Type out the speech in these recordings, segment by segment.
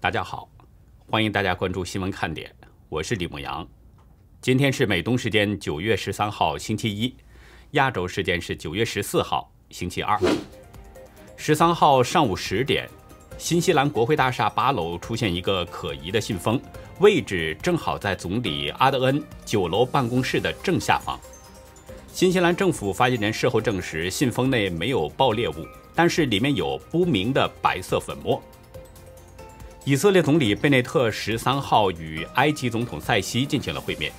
大家好，欢迎大家关注新闻看点，我是李牧阳。今天是美东时间九月十三号星期一，亚洲时间是九月十四号星期二。十三号上午十点，新西兰国会大厦八楼出现一个可疑的信封，位置正好在总理阿德恩九楼办公室的正下方。新西兰政府发言人事后证实，信封内没有爆裂物，但是里面有不明的白色粉末。以色列总理贝内特十三号与埃及总统塞西进行了会面。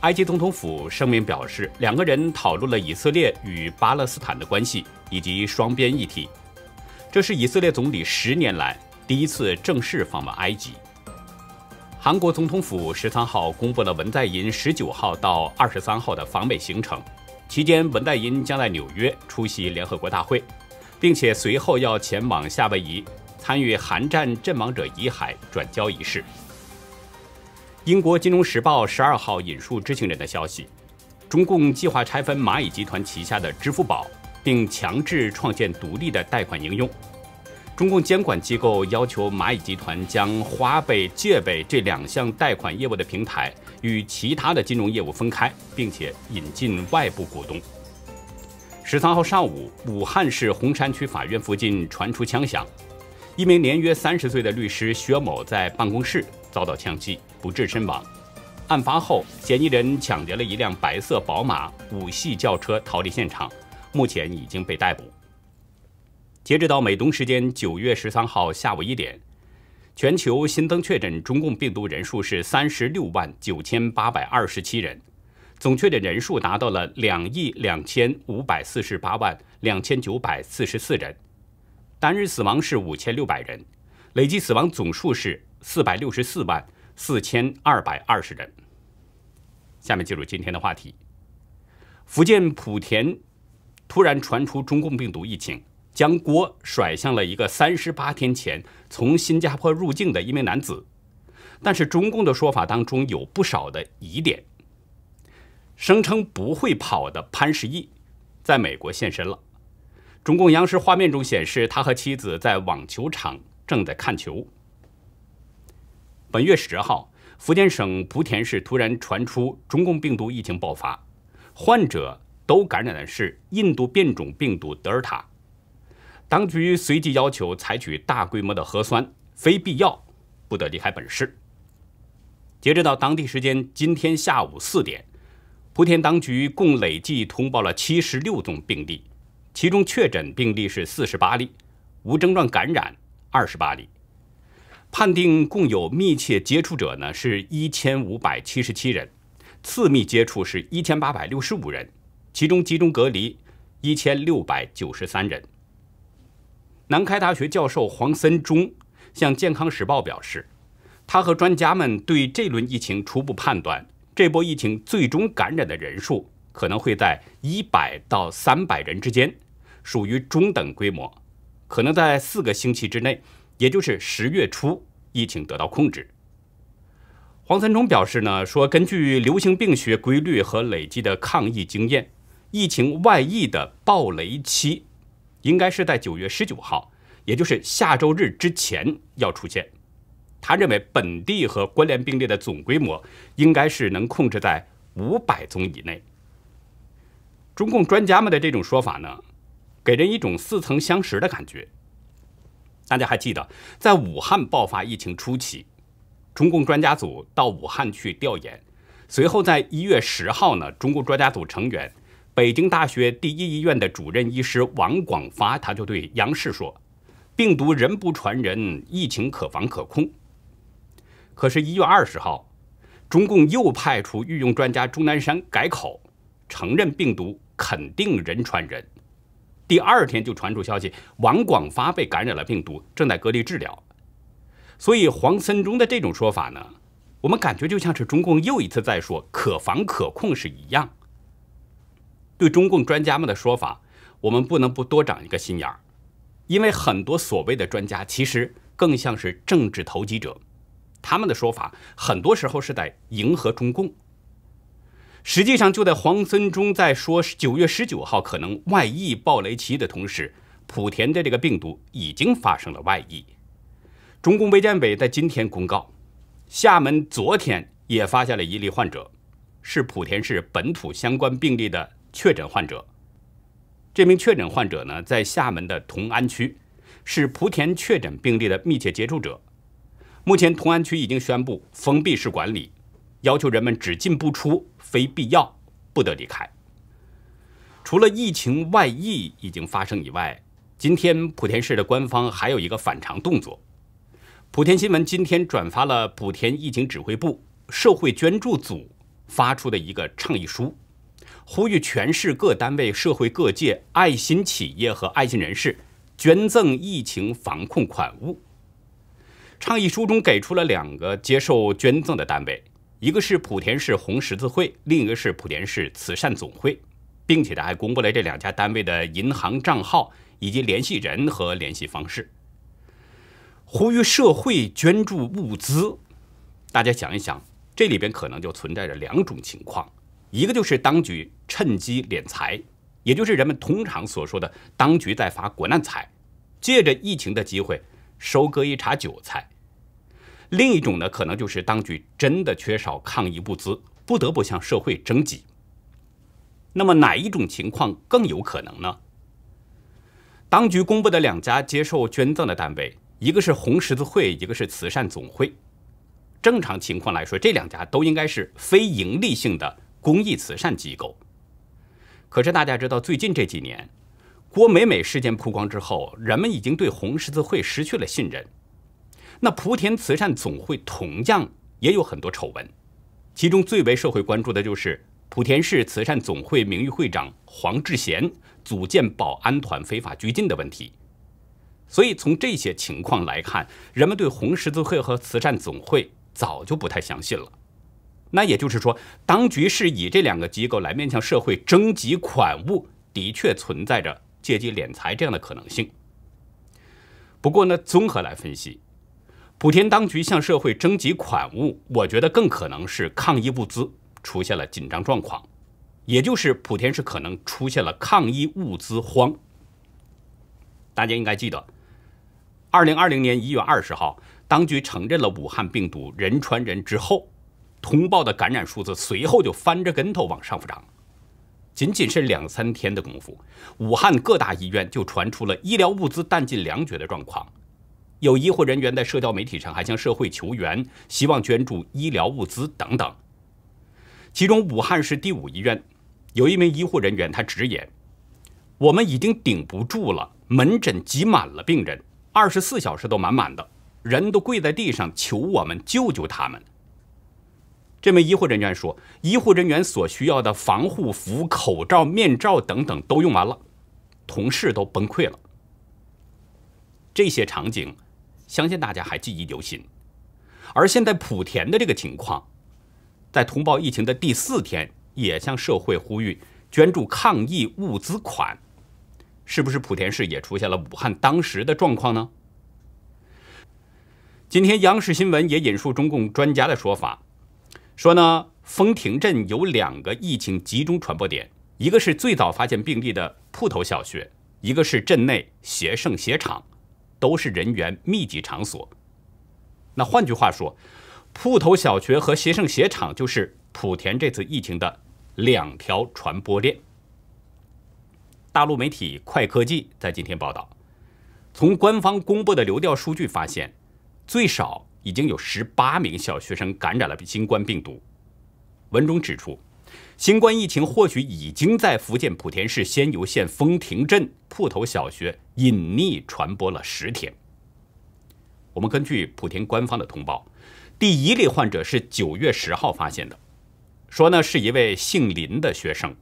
埃及总统府声明表示，两个人讨论了以色列与巴勒斯坦的关系以及双边议题。这是以色列总理十年来第一次正式访问埃及。韩国总统府十三号公布了文在寅十九号到二十三号的访美行程，期间文在寅将在纽约出席联合国大会，并且随后要前往夏威夷。参与韩战阵亡者遗骸转交仪式。英国《金融时报》十二号引述知情人的消息，中共计划拆分蚂蚁集团旗下的支付宝，并强制创建独立的贷款应用。中共监管机构要求蚂蚁集团将花呗、借呗这两项贷款业务的平台与其他的金融业务分开，并且引进外部股东。十三号上午，武汉市洪山区法院附近传出枪响。一名年约三十岁的律师薛某在办公室遭到枪击，不治身亡。案发后，嫌疑人抢劫了一辆白色宝马五系轿车，逃离现场，目前已经被逮捕。截止到美东时间九月十三号下午一点，全球新增确诊中共病毒人数是三十六万九千八百二十七人，总确诊人数达到了两亿两千五百四十八万两千九百四十四人。单日死亡是五千六百人，累计死亡总数是四百六十四万四千二百二十人。下面进入今天的话题：福建莆田突然传出中共病毒疫情，将锅甩向了一个三十八天前从新加坡入境的一名男子。但是中共的说法当中有不少的疑点。声称不会跑的潘石屹在美国现身了。中共央视画面中显示，他和妻子在网球场正在看球。本月十号，福建省莆田市突然传出中共病毒疫情爆发，患者都感染的是印度变种病毒德尔塔。当局随即要求采取大规模的核酸，非必要不得离开本市。截止到当地时间今天下午四点，莆田当局共累计通报了七十六宗病例。其中确诊病例是四十八例，无症状感染二十八例，判定共有密切接触者呢是一千五百七十七人，次密接触是一千八百六十五人，其中集中隔离一千六百九十三人。南开大学教授黄森忠向健康时报表示，他和专家们对这轮疫情初步判断，这波疫情最终感染的人数可能会在一百到三百人之间。属于中等规模，可能在四个星期之内，也就是十月初，疫情得到控制。黄三中表示呢，说根据流行病学规律和累积的抗疫经验，疫情外溢的暴雷期，应该是在九月十九号，也就是下周日之前要出现。他认为本地和关联病例的总规模应该是能控制在五百宗以内。中共专家们的这种说法呢？给人一种似曾相识的感觉。大家还记得，在武汉爆发疫情初期，中共专家组到武汉去调研。随后在一月十号呢，中共专家组成员北京大学第一医院的主任医师王广发他就对央视说：“病毒人不传人，疫情可防可控。”可是，一月二十号，中共又派出御用专家钟南山改口，承认病毒肯定人传人。第二天就传出消息，王广发被感染了病毒，正在隔离治疗。所以黄森中的这种说法呢，我们感觉就像是中共又一次在说可防可控是一样。对中共专家们的说法，我们不能不多长一个心眼儿，因为很多所谓的专家其实更像是政治投机者，他们的说法很多时候是在迎合中共。实际上，就在黄森中在说九月十九号可能外溢暴雷期的同时，莆田的这个病毒已经发生了外溢。中共卫健委在今天公告，厦门昨天也发现了一例患者，是莆田市本土相关病例的确诊患者。这名确诊患者呢，在厦门的同安区，是莆田确诊病例的密切接触者。目前同安区已经宣布封闭式管理，要求人们只进不出。非必要不得离开。除了疫情外溢已经发生以外，今天莆田市的官方还有一个反常动作。莆田新闻今天转发了莆田疫情指挥部社会捐助组发出的一个倡议书，呼吁全市各单位、社会各界爱心企业和爱心人士捐赠疫情防控款物。倡议书中给出了两个接受捐赠的单位。一个是莆田市红十字会，另一个是莆田市慈善总会，并且他还公布了这两家单位的银行账号以及联系人和联系方式，呼吁社会捐助物资。大家想一想，这里边可能就存在着两种情况：一个就是当局趁机敛财，也就是人们通常所说的当局在发国难财，借着疫情的机会收割一茬韭菜。另一种呢，可能就是当局真的缺少抗疫物资，不得不向社会征集。那么哪一种情况更有可能呢？当局公布的两家接受捐赠的单位，一个是红十字会，一个是慈善总会。正常情况来说，这两家都应该是非盈利性的公益慈善机构。可是大家知道，最近这几年，郭美美事件曝光之后，人们已经对红十字会失去了信任。那莆田慈善总会同样也有很多丑闻，其中最为社会关注的就是莆田市慈善总会名誉会长黄志贤组建保安团非法拘禁的问题。所以从这些情况来看，人们对红十字会和慈善总会早就不太相信了。那也就是说，当局是以这两个机构来面向社会征集款物，的确存在着借机敛财这样的可能性。不过呢，综合来分析。莆田当局向社会征集款物，我觉得更可能是抗疫物资出现了紧张状况，也就是莆田市可能出现了抗疫物资荒。大家应该记得，二零二零年一月二十号，当局承认了武汉病毒人传人之后，通报的感染数字随后就翻着跟头往上浮涨，仅仅是两三天的功夫，武汉各大医院就传出了医疗物资弹尽粮绝的状况。有医护人员在社交媒体上还向社会求援，希望捐助医疗物资等等。其中，武汉市第五医院有一名医护人员，他直言：“我们已经顶不住了，门诊挤满了病人，二十四小时都满满的，人都跪在地上求我们救救他们。”这名医护人员说：“医护人员所需要的防护服、口罩、面罩等等都用完了，同事都崩溃了。”这些场景。相信大家还记忆犹新，而现在莆田的这个情况，在通报疫情的第四天，也向社会呼吁捐助抗疫物资款，是不是莆田市也出现了武汉当时的状况呢？今天央视新闻也引述中共专家的说法，说呢，枫亭镇有两个疫情集中传播点，一个是最早发现病例的铺头小学，一个是镇内鞋盛鞋厂。都是人员密集场所。那换句话说，铺头小学和协盛鞋厂就是莆田这次疫情的两条传播链。大陆媒体快科技在今天报道，从官方公布的流调数据发现，最少已经有十八名小学生感染了新冠病毒。文中指出。新冠疫情或许已经在福建莆田市仙游县枫亭镇铺头小学隐匿传播了十天。我们根据莆田官方的通报，第一例患者是九月十号发现的，说呢是一位姓林的学生。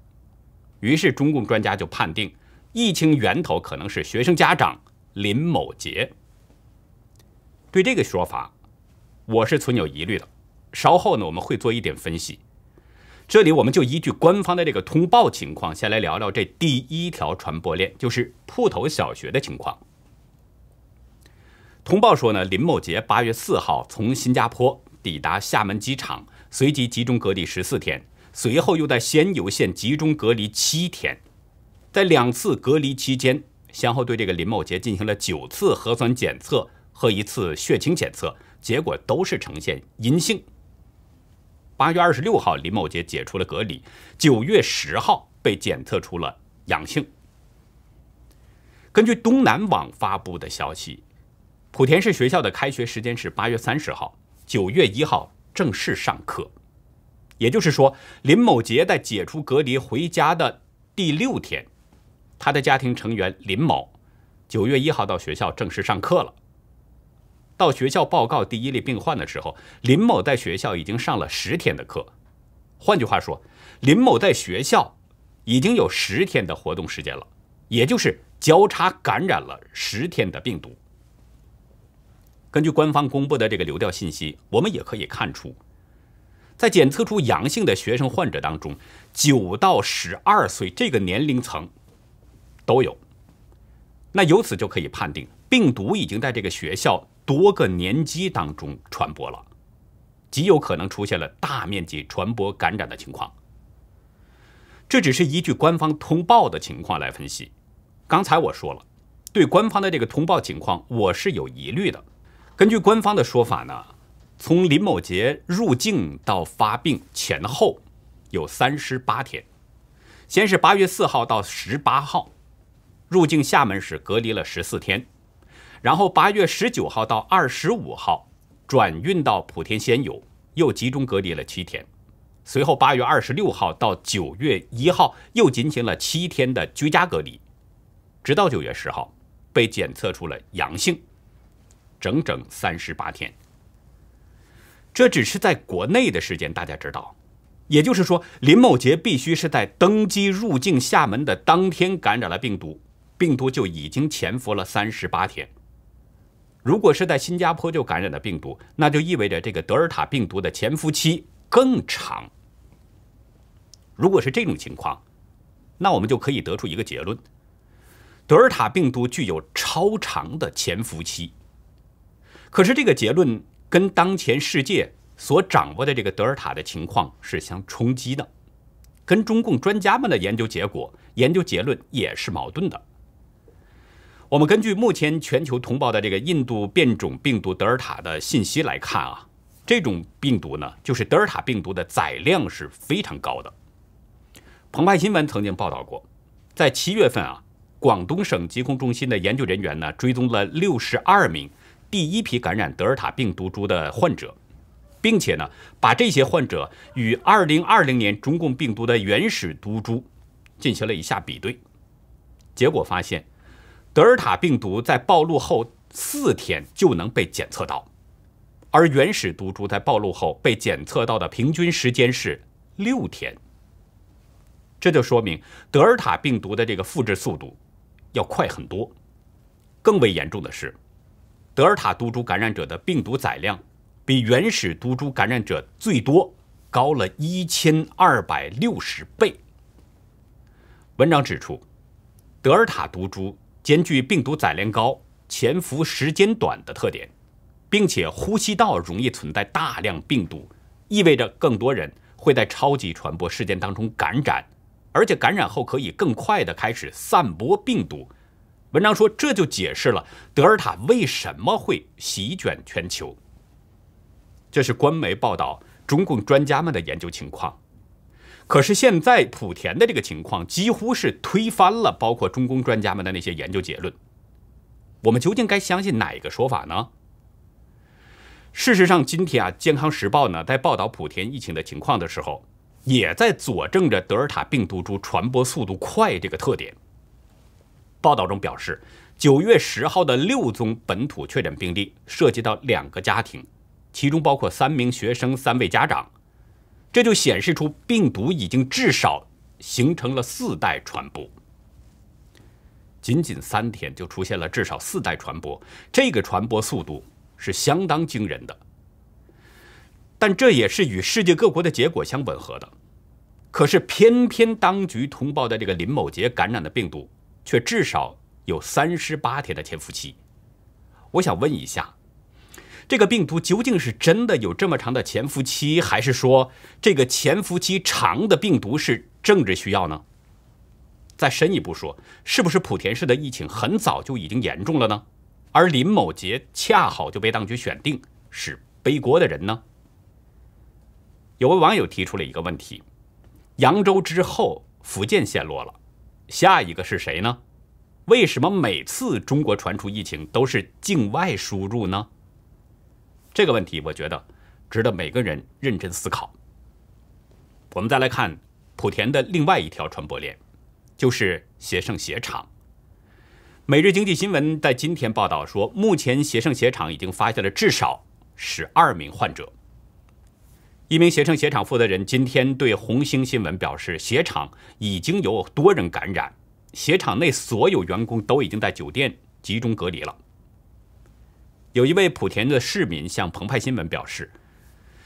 于是中共专家就判定疫情源头可能是学生家长林某杰。对这个说法，我是存有疑虑的。稍后呢，我们会做一点分析。这里我们就依据官方的这个通报情况，先来聊聊这第一条传播链，就是铺头小学的情况。通报说呢，林某杰八月四号从新加坡抵达厦门机场，随即集中隔离十四天，随后又在仙游县集中隔离七天。在两次隔离期间，先后对这个林某杰进行了九次核酸检测和一次血清检测，结果都是呈现阴性。八月二十六号，林某杰解除了隔离，九月十号被检测出了阳性。根据东南网发布的消息，莆田市学校的开学时间是八月三十号，九月一号正式上课。也就是说，林某杰在解除隔离回家的第六天，他的家庭成员林某九月一号到学校正式上课了。到学校报告第一例病患的时候，林某在学校已经上了十天的课，换句话说，林某在学校已经有十天的活动时间了，也就是交叉感染了十天的病毒。根据官方公布的这个流调信息，我们也可以看出，在检测出阳性的学生患者当中，九到十二岁这个年龄层都有。那由此就可以判定，病毒已经在这个学校。多个年级当中传播了，极有可能出现了大面积传播感染的情况。这只是依据官方通报的情况来分析。刚才我说了，对官方的这个通报情况我是有疑虑的。根据官方的说法呢，从林某杰入境到发病前后有三十八天，先是八月四号到十八号入境厦门时隔离了十四天。然后八月十九号到二十五号，转运到莆田仙游，又集中隔离了七天。随后八月二十六号到九月一号，又进行了七天的居家隔离，直到九月十号被检测出了阳性，整整三十八天。这只是在国内的时间，大家知道，也就是说，林某杰必须是在登机入境厦门的当天感染了病毒，病毒就已经潜伏了三十八天。如果是在新加坡就感染的病毒，那就意味着这个德尔塔病毒的潜伏期更长。如果是这种情况，那我们就可以得出一个结论：德尔塔病毒具有超长的潜伏期。可是这个结论跟当前世界所掌握的这个德尔塔的情况是相冲击的，跟中共专家们的研究结果、研究结论也是矛盾的。我们根据目前全球通报的这个印度变种病毒德尔塔的信息来看啊，这种病毒呢，就是德尔塔病毒的载量是非常高的。澎湃新闻曾经报道过，在七月份啊，广东省疾控中心的研究人员呢，追踪了六十二名第一批感染德尔塔病毒株的患者，并且呢，把这些患者与二零二零年中共病毒的原始毒株进行了以下比对，结果发现。德尔塔病毒在暴露后四天就能被检测到，而原始毒株在暴露后被检测到的平均时间是六天。这就说明德尔塔病毒的这个复制速度要快很多。更为严重的是，德尔塔毒株感染者的病毒载量比原始毒株感染者最多高了一千二百六十倍。文章指出，德尔塔毒株。兼具病毒载量高、潜伏时间短的特点，并且呼吸道容易存在大量病毒，意味着更多人会在超级传播事件当中感染，而且感染后可以更快的开始散播病毒。文章说，这就解释了德尔塔为什么会席卷全球。这是官媒报道中共专家们的研究情况。可是现在莆田的这个情况几乎是推翻了包括中公专家们的那些研究结论，我们究竟该相信哪一个说法呢？事实上，今天啊，《健康时报》呢在报道莆田疫情的情况的时候，也在佐证着德尔塔病毒株传播速度快这个特点。报道中表示，九月十号的六宗本土确诊病例涉及到两个家庭，其中包括三名学生、三位家长。这就显示出病毒已经至少形成了四代传播，仅仅三天就出现了至少四代传播，这个传播速度是相当惊人的。但这也是与世界各国的结果相吻合的。可是偏偏当局通报的这个林某杰感染的病毒，却至少有三十八天的潜伏期。我想问一下。这个病毒究竟是真的有这么长的潜伏期，还是说这个潜伏期长的病毒是政治需要呢？再深一步说，是不是莆田市的疫情很早就已经严重了呢？而林某杰恰好就被当局选定是背锅的人呢？有位网友提出了一个问题：扬州之后，福建陷落了，下一个是谁呢？为什么每次中国传出疫情都是境外输入呢？这个问题，我觉得值得每个人认真思考。我们再来看莆田的另外一条传播链，就是协盛鞋厂。《每日经济新闻》在今天报道说，目前协盛鞋厂已经发现了至少十二名患者。一名携程鞋厂负责人今天对红星新闻表示，鞋厂已经有多人感染，鞋厂内所有员工都已经在酒店集中隔离了。有一位莆田的市民向澎湃新闻表示，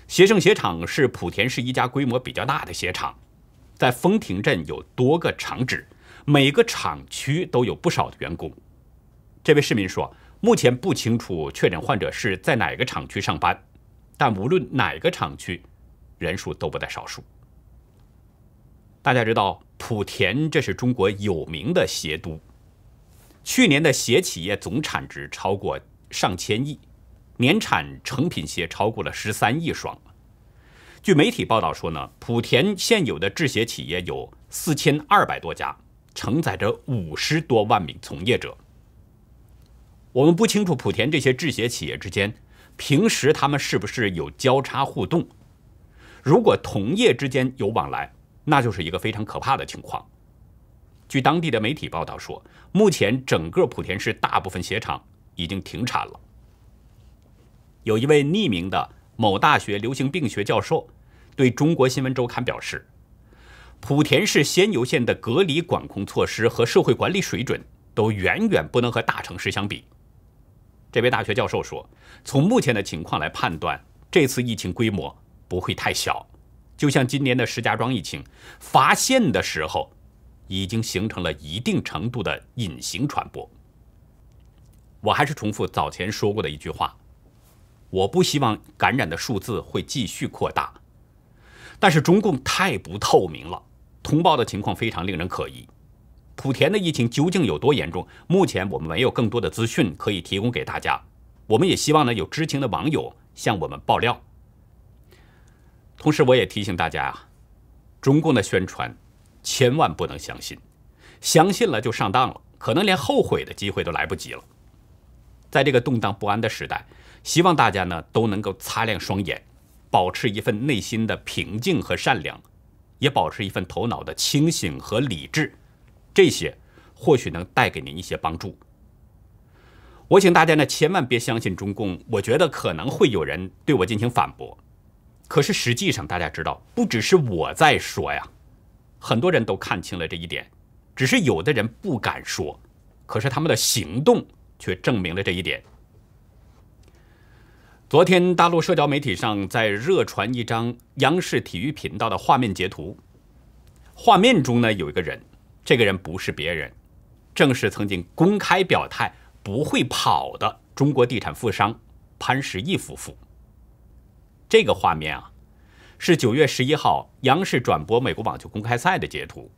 协盛鞋厂是莆田市一家规模比较大的鞋厂，在枫亭镇有多个厂址，每个厂区都有不少的员工。这位市民说，目前不清楚确诊患者是在哪个厂区上班，但无论哪个厂区，人数都不在少数。大家知道，莆田这是中国有名的鞋都，去年的鞋企业总产值超过。上千亿，年产成品鞋超过了十三亿双。据媒体报道说呢，莆田现有的制鞋企业有四千二百多家，承载着五十多万名从业者。我们不清楚莆田这些制鞋企业之间，平时他们是不是有交叉互动。如果同业之间有往来，那就是一个非常可怕的情况。据当地的媒体报道说，目前整个莆田市大部分鞋厂。已经停产了。有一位匿名的某大学流行病学教授对中国新闻周刊表示：“莆田市仙游县的隔离管控措施和社会管理水准都远远不能和大城市相比。”这位大学教授说：“从目前的情况来判断，这次疫情规模不会太小。就像今年的石家庄疫情发现的时候，已经形成了一定程度的隐形传播。”我还是重复早前说过的一句话，我不希望感染的数字会继续扩大，但是中共太不透明了，通报的情况非常令人可疑。莆田的疫情究竟有多严重？目前我们没有更多的资讯可以提供给大家，我们也希望呢有知情的网友向我们爆料。同时，我也提醒大家啊，中共的宣传千万不能相信，相信了就上当了，可能连后悔的机会都来不及了。在这个动荡不安的时代，希望大家呢都能够擦亮双眼，保持一份内心的平静和善良，也保持一份头脑的清醒和理智，这些或许能带给您一些帮助。我请大家呢千万别相信中共，我觉得可能会有人对我进行反驳，可是实际上大家知道，不只是我在说呀，很多人都看清了这一点，只是有的人不敢说，可是他们的行动。却证明了这一点。昨天，大陆社交媒体上在热传一张央视体育频道的画面截图，画面中呢有一个人，这个人不是别人，正是曾经公开表态不会跑的中国地产富商潘石屹夫妇。这个画面啊，是九月十一号央视转播美国网球公开赛的截图，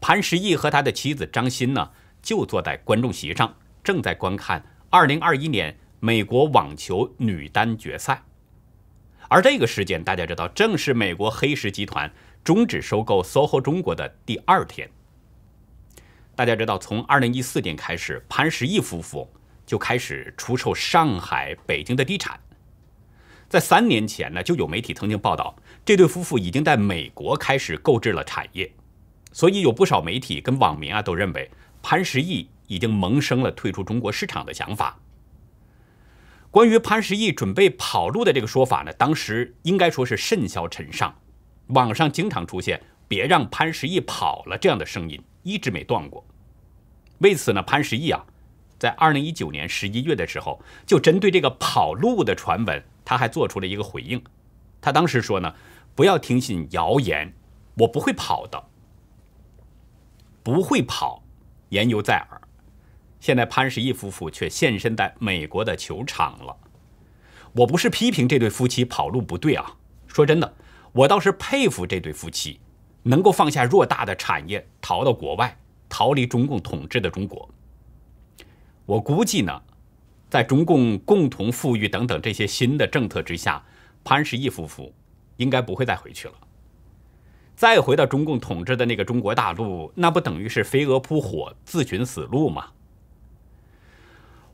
潘石屹和他的妻子张欣呢就坐在观众席上。正在观看二零二一年美国网球女单决赛，而这个事件，大家知道，正是美国黑石集团终止收购 SOHO 中国的第二天。大家知道，从二零一四年开始，潘石屹夫妇就开始出售上海、北京的地产。在三年前呢，就有媒体曾经报道，这对夫妇已经在美国开始购置了产业，所以有不少媒体跟网民啊都认为潘石屹。已经萌生了退出中国市场的想法。关于潘石屹准备跑路的这个说法呢，当时应该说是甚嚣尘上，网上经常出现“别让潘石屹跑了”这样的声音，一直没断过。为此呢，潘石屹啊，在二零一九年十一月的时候，就针对这个跑路的传闻，他还做出了一个回应。他当时说呢：“不要听信谣言，我不会跑的，不会跑，言犹在耳。”现在潘石屹夫妇却现身在美国的球场了。我不是批评这对夫妻跑路不对啊，说真的，我倒是佩服这对夫妻，能够放下偌大的产业逃到国外，逃离中共统治的中国。我估计呢，在中共共同富裕等等这些新的政策之下，潘石屹夫妇应该不会再回去了。再回到中共统治的那个中国大陆，那不等于是飞蛾扑火，自寻死路吗？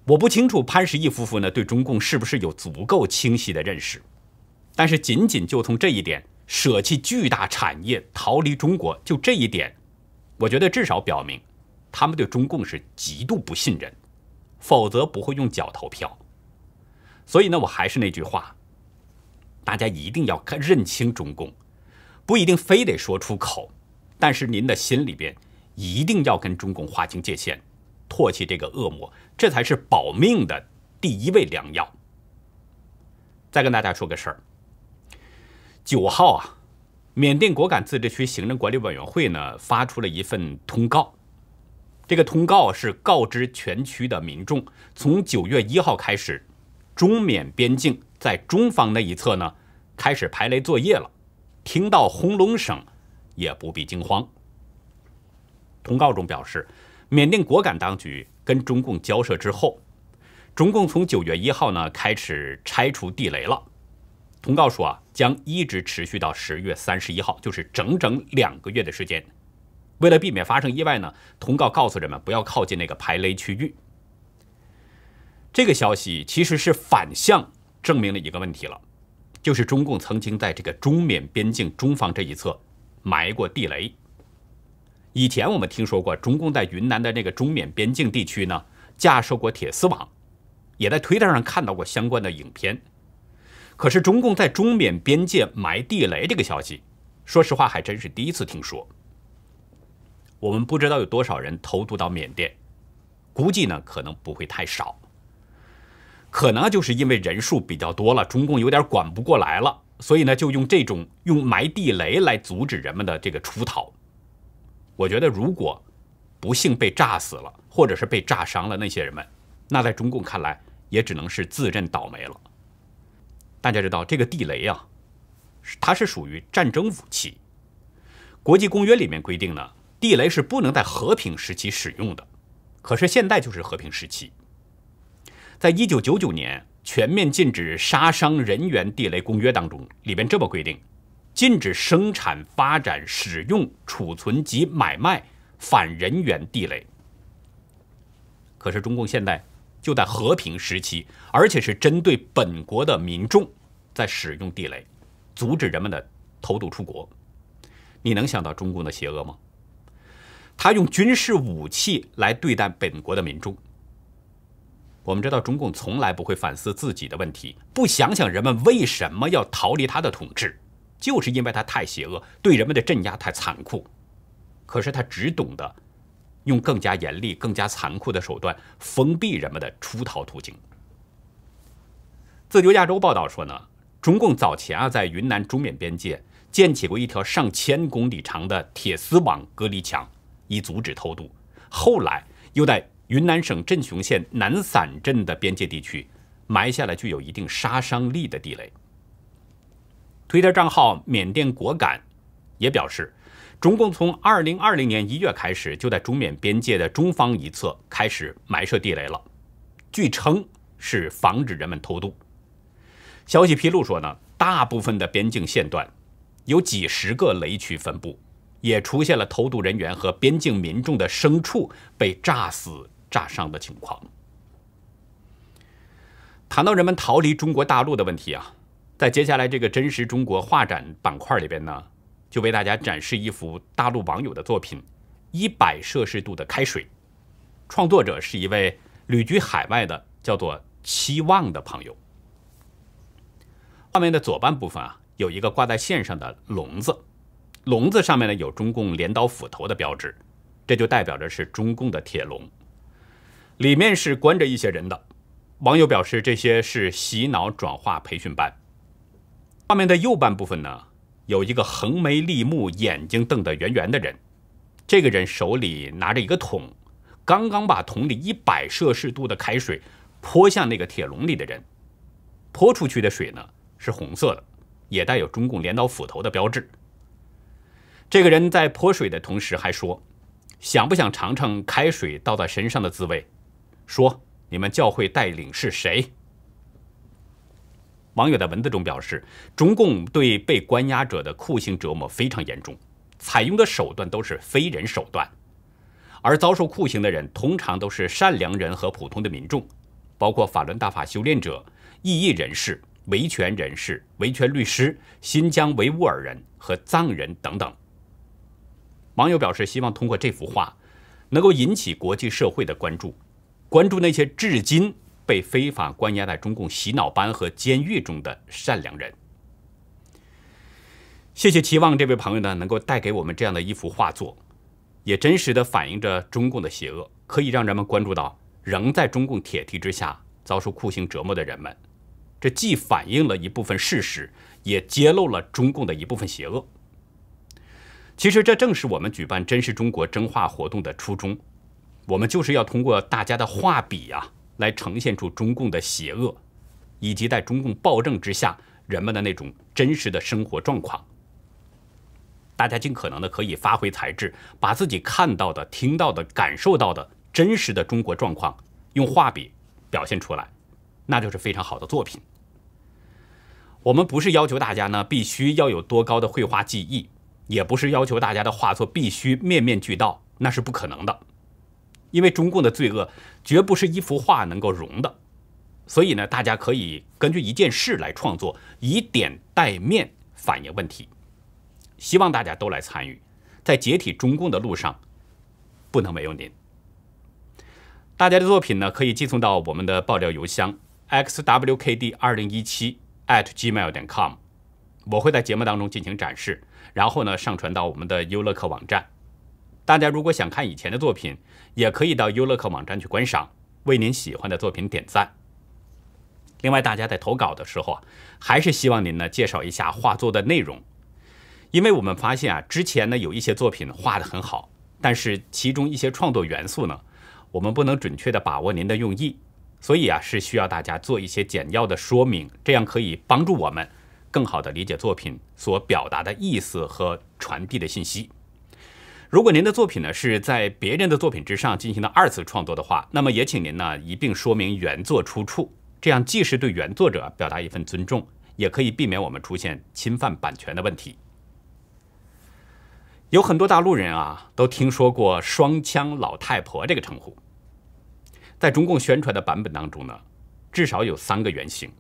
我不清楚潘石屹夫妇呢对中共是不是有足够清晰的认识，但是仅仅就从这一点舍弃巨大产业逃离中国，就这一点，我觉得至少表明他们对中共是极度不信任，否则不会用脚投票。所以呢，我还是那句话，大家一定要看认清中共，不一定非得说出口，但是您的心里边一定要跟中共划清界限。唾弃这个恶魔，这才是保命的第一味良药。再跟大家说个事儿，九号啊，缅甸果敢自治区行政管理委员会呢发出了一份通告，这个通告是告知全区的民众，从九月一号开始，中缅边境在中方那一侧呢开始排雷作业了，听到轰隆声也不必惊慌。通告中表示。缅甸果敢当局跟中共交涉之后，中共从九月一号呢开始拆除地雷了。通告说啊，将一直持续到十月三十一号，就是整整两个月的时间。为了避免发生意外呢，通告告诉人们不要靠近那个排雷区域。这个消息其实是反向证明了一个问题了，就是中共曾经在这个中缅边境中方这一侧埋过地雷。以前我们听说过中共在云南的那个中缅边境地区呢架设过铁丝网，也在推特上看到过相关的影片。可是中共在中缅边界埋地雷这个消息，说实话还真是第一次听说。我们不知道有多少人偷渡到缅甸，估计呢可能不会太少。可能就是因为人数比较多了，中共有点管不过来了，所以呢就用这种用埋地雷来阻止人们的这个出逃。我觉得，如果不幸被炸死了，或者是被炸伤了，那些人们，那在中共看来，也只能是自认倒霉了。大家知道，这个地雷啊，它是属于战争武器。国际公约里面规定呢，地雷是不能在和平时期使用的。可是现在就是和平时期。在一九九九年全面禁止杀伤人员地雷公约当中，里边这么规定。禁止生产、发展、使用、储存及买卖反人员地雷。可是中共现在就在和平时期，而且是针对本国的民众，在使用地雷，阻止人们的偷渡出国。你能想到中共的邪恶吗？他用军事武器来对待本国的民众。我们知道中共从来不会反思自己的问题，不想想人们为什么要逃离他的统治。就是因为他太邪恶，对人们的镇压太残酷，可是他只懂得用更加严厉、更加残酷的手段封闭人们的出逃途径。自由亚洲报道说呢，中共早前啊在云南中缅边界建起过一条上千公里长的铁丝网隔离墙，以阻止偷渡，后来又在云南省镇雄县南伞镇的边界地区埋下了具有一定杀伤力的地雷。推特账号“缅甸果敢”也表示，中共从二零二零年一月开始，就在中缅边界的中方一侧开始埋设地雷了，据称是防止人们偷渡。消息披露说呢，大部分的边境线段有几十个雷区分布，也出现了偷渡人员和边境民众的牲畜被炸死炸伤的情况。谈到人们逃离中国大陆的问题啊。在接下来这个“真实中国”画展板块里边呢，就为大家展示一幅大陆网友的作品，《一百摄氏度的开水》，创作者是一位旅居海外的叫做“期望”的朋友。画面的左半部分啊，有一个挂在线上的笼子，笼子上面呢有中共镰刀斧头的标志，这就代表着是中共的铁笼，里面是关着一些人的。网友表示，这些是洗脑转化培训班。画面的右半部分呢，有一个横眉立目、眼睛瞪得圆圆的人，这个人手里拿着一个桶，刚刚把桶里一百摄氏度的开水泼向那个铁笼里的人。泼出去的水呢是红色的，也带有中共镰刀斧头的标志。这个人在泼水的同时还说：“想不想尝尝开水倒在身上的滋味？”说：“你们教会带领是谁？”网友在文字中表示，中共对被关押者的酷刑折磨非常严重，采用的手段都是非人手段，而遭受酷刑的人通常都是善良人和普通的民众，包括法轮大法修炼者、异议人士、维权人士、维权律师、新疆维吾尔人和藏人等等。网友表示，希望通过这幅画能够引起国际社会的关注，关注那些至今。被非法关押在中共洗脑班和监狱中的善良人。谢谢期望这位朋友呢，能够带给我们这样的一幅画作，也真实的反映着中共的邪恶，可以让人们关注到仍在中共铁蹄之下遭受酷刑折磨的人们。这既反映了一部分事实，也揭露了中共的一部分邪恶。其实这正是我们举办“真实中国”真话活动的初衷，我们就是要通过大家的画笔呀。来呈现出中共的邪恶，以及在中共暴政之下人们的那种真实的生活状况。大家尽可能的可以发挥才智，把自己看到的、听到的、感受到的真实的中国状况，用画笔表现出来，那就是非常好的作品。我们不是要求大家呢必须要有多高的绘画技艺，也不是要求大家的画作必须面面俱到，那是不可能的。因为中共的罪恶绝不是一幅画能够容的，所以呢，大家可以根据一件事来创作，以点带面反映问题。希望大家都来参与，在解体中共的路上，不能没有您。大家的作品呢，可以寄送到我们的爆料邮箱 xwkd2017@gmail.com，我会在节目当中进行展示，然后呢，上传到我们的优乐客网站。大家如果想看以前的作品，也可以到优乐客网站去观赏，为您喜欢的作品点赞。另外，大家在投稿的时候啊，还是希望您呢介绍一下画作的内容，因为我们发现啊，之前呢有一些作品画得很好，但是其中一些创作元素呢，我们不能准确的把握您的用意，所以啊是需要大家做一些简要的说明，这样可以帮助我们更好的理解作品所表达的意思和传递的信息。如果您的作品呢是在别人的作品之上进行的二次创作的话，那么也请您呢一并说明原作出处，这样既是对原作者表达一份尊重，也可以避免我们出现侵犯版权的问题。有很多大陆人啊都听说过“双枪老太婆”这个称呼，在中共宣传的版本当中呢，至少有三个原型，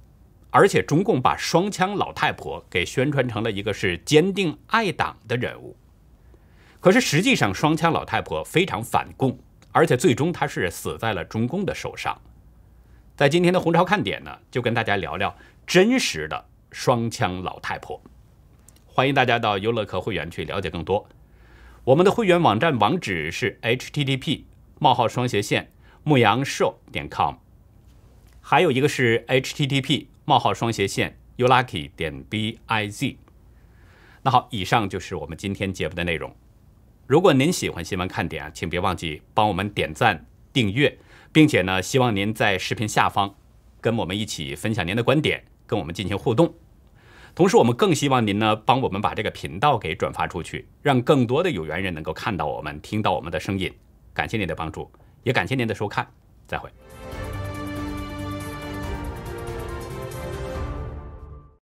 而且中共把“双枪老太婆”给宣传成了一个是坚定爱党的人物。可是实际上，双枪老太婆非常反共，而且最终她是死在了中共的手上。在今天的红超看点呢，就跟大家聊聊真实的双枪老太婆。欢迎大家到优乐客会员去了解更多。我们的会员网站网址是 http: 冒号双斜线牧羊 show 点 com，还有一个是 http: 冒号双斜线 youlucky 点 biz。那好，以上就是我们今天节目的内容。如果您喜欢新闻看点啊，请别忘记帮我们点赞、订阅，并且呢，希望您在视频下方跟我们一起分享您的观点，跟我们进行互动。同时，我们更希望您呢，帮我们把这个频道给转发出去，让更多的有缘人能够看到我们、听到我们的声音。感谢您的帮助，也感谢您的收看，再会。